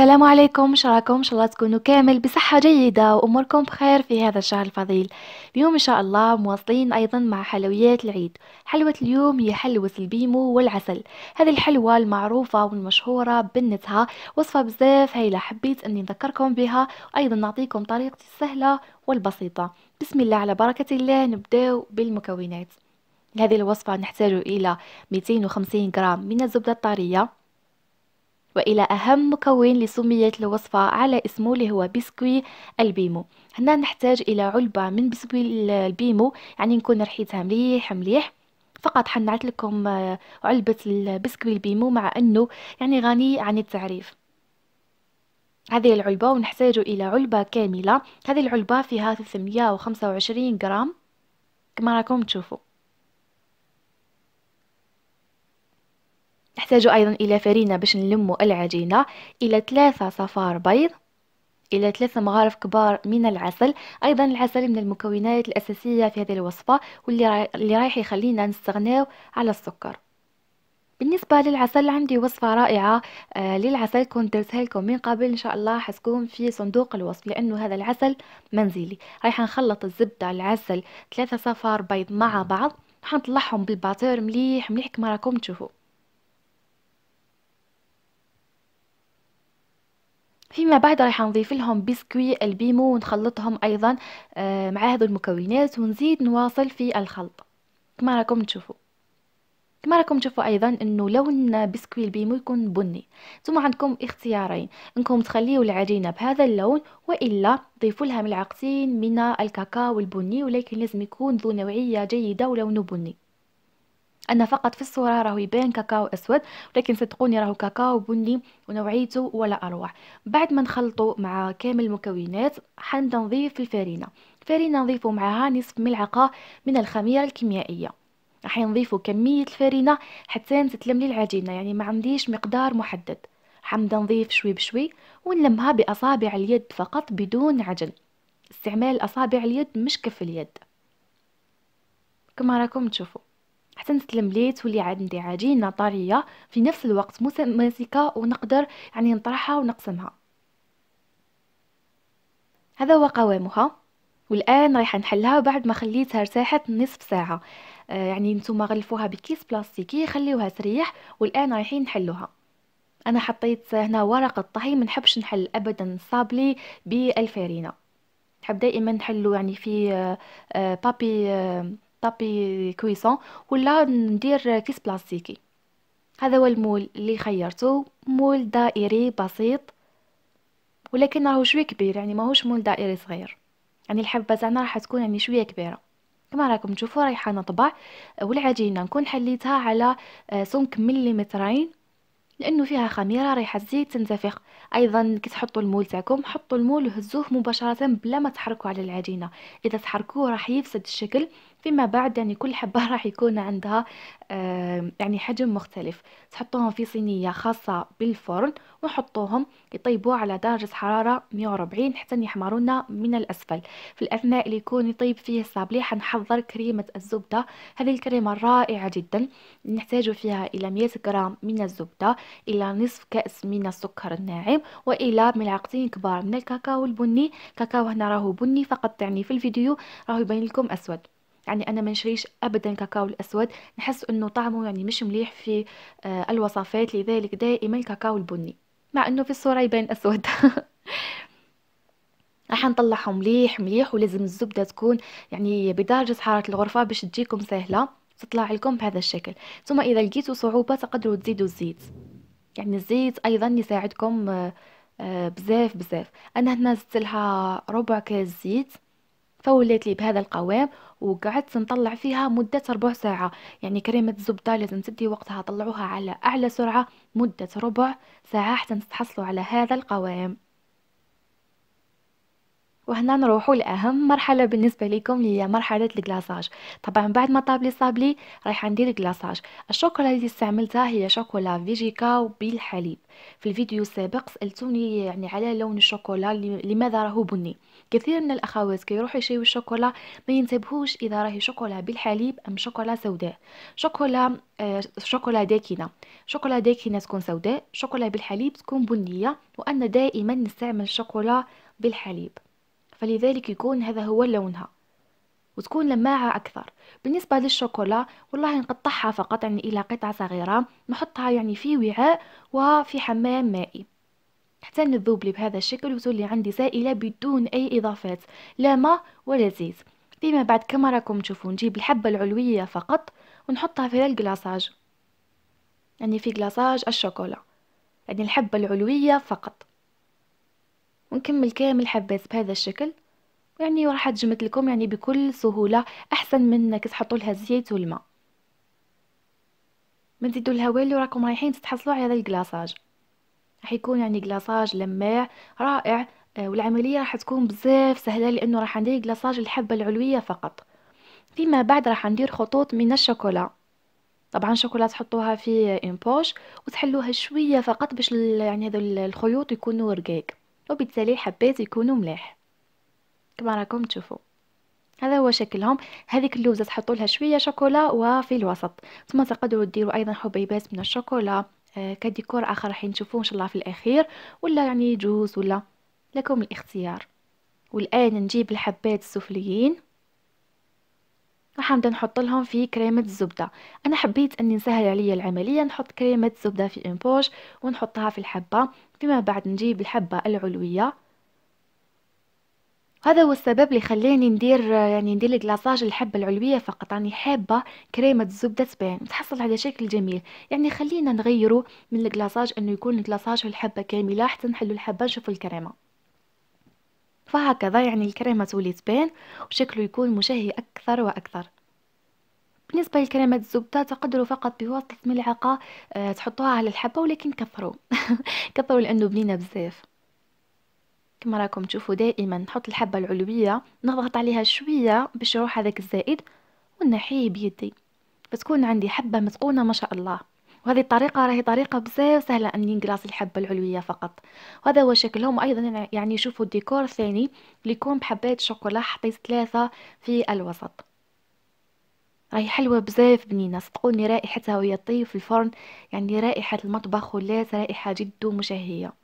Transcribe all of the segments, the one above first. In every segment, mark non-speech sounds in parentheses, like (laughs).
السلام عليكم شراكم ان شاء الله تكونوا كامل بصحة جيدة واموركم بخير في هذا الشهر الفضيل اليوم ان شاء الله مواصلين ايضا مع حلويات العيد حلوة اليوم هي حلوة البيمو والعسل هذه الحلوة المعروفة والمشهورة بنتها وصفة بزاف هايلة حبيت اني نذكركم بها ايضا نعطيكم طريقتي السهلة والبسيطة بسم الله على بركة الله نبداو بالمكونات لهذه الوصفة نحتاج الى 250 غرام من الزبدة الطرية والى اهم مكون لسميت الوصفه على اسمه اللي هو بسكوي البيمو هنا نحتاج الى علبه من بسكوي البيمو يعني نكون رحيتها مليح مليح فقط حنعت لكم آه، علبه البسكوي البيمو مع انه يعني غني عن التعريف هذه العلبه ونحتاج الى علبه كامله هذه العلبه فيها 325 غرام كما راكم تشوفوا نحتاج أيضا إلى فرينة باش نلموا العجينة إلى ثلاثة صفار بيض إلى ثلاثة مغارف كبار من العسل أيضا العسل من المكونات الأساسية في هذه الوصفة واللي رايح يخلينا نستغناو على السكر بالنسبه للعسل عندي وصفه رائعه آه، للعسل كنت درتها لكم من قبل ان شاء الله حتكون في صندوق الوصف لانه هذا العسل منزلي رايح نخلط الزبده العسل ثلاثة صفار بيض مع بعض حنطلعهم بالباتور مليح مليح كما راكم تشوفوا فيما بعد راح نضيف لهم بسكوي البيمو ونخلطهم ايضا آه، مع هذو المكونات ونزيد نواصل في الخلط كما راكم تشوفوا كما راكم تشوفوا ايضا انه لون بسكوي البيمو يكون بني ثم عندكم اختيارين انكم تخليوا العجينه بهذا اللون والا ضيفوا لها ملعقتين من الكاكاو البني ولكن لازم يكون ذو نوعيه جيده ولونه بني ان فقط في الصوره راهو يبان كاكاو اسود ولكن صدقوني راهو كاكاو بني ونوعيته ولا اروع بعد ما نخلطه مع كامل المكونات حنبدا نضيف الفارينه الفارينه نضيفه معها نصف ملعقه من الخميره الكيميائيه راح نضيفه كميه الفارينه حتى تتلم لي العجينه يعني ما عنديش مقدار محدد حنبدا نضيف شوي بشوي ونلمها باصابع اليد فقط بدون عجل استعمال اصابع اليد مش كف اليد كما راكم تشوفوا حتى نستلم ليه تولي عندي عجينه طريه في نفس الوقت متماسكه ونقدر يعني نطرحها ونقسمها هذا هو قوامها والان رايحه نحلها بعد ما خليتها ارتاحت نصف ساعه آه يعني نتوما غلفوها بكيس بلاستيكي خليوها تريح والان رايحين نحلوها انا حطيت هنا ورقه طهي ما نحبش نحل ابدا صابلي بالفارينه نحب دائما نحلو يعني في آه آه بابي آه، طابي كويسون ولا ندير كيس بلاستيكي هذا هو المول اللي خيرته مول دائري بسيط ولكن راهو شويه كبير يعني ماهوش مول دائري صغير يعني الحبه تاعنا راح تكون يعني شويه كبيره كما راكم تشوفوا رايحه نطبع والعجينه نكون حليتها على آه، سمك مليمترين لانه فيها خميره رايحه تزيد تنتفخ ايضا كي تحطوا المول تاعكم حطوا المول وهزوه مباشره بلا ما تحركوا على العجينه اذا تحركوه راح يفسد الشكل فيما بعد يعني كل حبة (laughs) راح يكون عندها آه، يعني حجم مختلف تحطوهم في صينية خاصة بالفرن ونحطوهم يطيبوا على درجة حرارة 140 حتى يحمرونا من الأسفل في الأثناء اللي يكون يطيب فيه الصابلي حنحضر كريمة الزبدة هذه الكريمة رائعة جدا نحتاج فيها إلى 100 غرام من الزبدة إلى نصف كأس من السكر الناعم وإلى ملعقتين كبار من الكاكاو البني كاكاو هنا راهو بني فقط يعني في الفيديو راهو يبين لكم أسود يعني انا ما نشريش ابدا كاكاو الاسود نحس انه طعمه يعني مش مليح في آه، الوصفات لذلك دائما الكاكاو البني مع انه في الصوره يبان اسود (laughs) راح نطلعهم مليح مليح ولازم الزبده تكون يعني بدرجه حراره الغرفه باش تجيكم سهله تطلع لكم بهذا الشكل ثم اذا لقيتوا صعوبه تقدروا تزيدوا الزيت يعني الزيت ايضا يساعدكم آه، آه، بزاف بزاف انا هنا زدت لها ربع كاس زيت فولات لي بهذا القوام وقعدت نطلع فيها مدة ربع ساعة يعني كريمة الزبدة لازم تدي وقتها طلعوها على أعلى سرعة مدة ربع ساعة حتى تحصلوا على هذا القوام وهنا نروحوا لاهم مرحله بالنسبه لكم اللي هي مرحله الكلاصاج طبعا بعد ما طاب لي صابلي رايحه ندير الكلاصاج الشوكولا اللي استعملتها هي شوكولا فيجيكا بالحليب في الفيديو السابق سالتوني يعني على لون الشوكولا لماذا راه بني كثير من الاخوات كيروحوا يشيو الشوكولا ما ينتبهوش اذا راهي شوكولا بالحليب ام شوكولا سوداء شوكولا آه شوكولا داكنه شوكولا داكنه تكون سوداء شوكولا بالحليب تكون بنيه وان دائما نستعمل الشوكولا بالحليب فلذلك يكون هذا هو لونها وتكون لماعة أكثر بالنسبة للشوكولا والله نقطعها فقط يعني إلى قطع صغيرة نحطها يعني في وعاء وفي حمام مائي حتى نذوب لي بهذا الشكل وتولي عندي سائلة بدون أي إضافات لا ماء ولا زيت فيما بعد كما راكم تشوفوا نجيب الحبة العلوية فقط ونحطها في الكلاصاج يعني في كلاصاج الشوكولا يعني الحبة العلوية فقط ونكمل كامل الحبات بهذا الشكل يعني راح تجمد لكم يعني بكل سهوله احسن من كي تحطوا لها الزيت والماء ما تزيدوا لها والو راكم رايحين تتحصلوا على هذا الكلاصاج راح يكون يعني كلاصاج لماع رائع آه، والعمليه راح تكون بزاف سهله لانه راح ندير كلاصاج الحبه العلويه فقط فيما بعد راح ندير خطوط من الشوكولا طبعا الشوكولا تحطوها في امبوش آه، وتحلوها شويه فقط باش يعني هذو الخيوط يكونوا رقيق وبالتالي الحبات يكونوا ملاح كما راكم تشوفوا هذا هو شكلهم هذيك اللوزه تحطوا لها شويه شوكولا وفي الوسط ثم تقدروا ديروا ايضا حبيبات من الشوكولا آه، كديكور اخر راح نشوفوه ان شاء الله في الاخير ولا يعني جوز ولا لكم الاختيار والان نجيب الحبات السفليين راح نبدا نحط لهم في كريمه الزبده انا حبيت اني نسهل عليا العمليه نحط كريمه الزبده في امبوش ونحطها في الحبه فيما بعد نجيب الحبه العلويه هذا هو السبب اللي خلاني ندير يعني ندير الكلاصاج الحبه العلويه فقط راني يعني حابه كريمه الزبده تبان تحصل على شكل جميل يعني خلينا نغيره من الكلاصاج انه يكون الكلاصاج في الحبه كامله حتى نحلو الحبه نشوفوا الكريمه فهكذا يعني الكريمة تولي تبان وشكله يكون مشهي أكثر وأكثر بالنسبة لكريمة الزبدة تقدروا فقط بواسطة ملعقة آه، تحطوها على الحبة ولكن كثروا (laughs) كثروا لأنه بنينة بزاف كما راكم تشوفوا دائما نحط الحبة العلوية نضغط عليها شوية باش يروح هذاك الزائد ونحيه بيدي بتكون عندي حبة متقونة ما شاء الله وهذه الطريقة راهي طريقة بزاف سهلة أني ينقراص الحبة العلوية فقط وهذا هو شكلهم أيضا يعني شوفوا الديكور ثاني اللي يكون بحبات شوكولا حطيت ثلاثة في الوسط راهي حلوة بزاف بنينة صدقوني رائحتها وهي طيب في الفرن يعني رائحة المطبخ ولات رائحة جد مشهية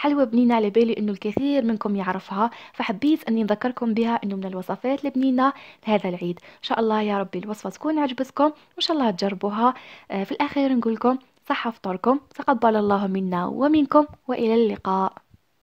حلوة بنينة على بالي انه الكثير منكم يعرفها فحبيت اني نذكركم بها انه من الوصفات البنينة لهذا العيد ان شاء الله يا ربي الوصفة تكون عجبتكم وان شاء الله تجربوها آه، في الاخير نقول لكم صحة فطوركم تقبل الله منا ومنكم والى اللقاء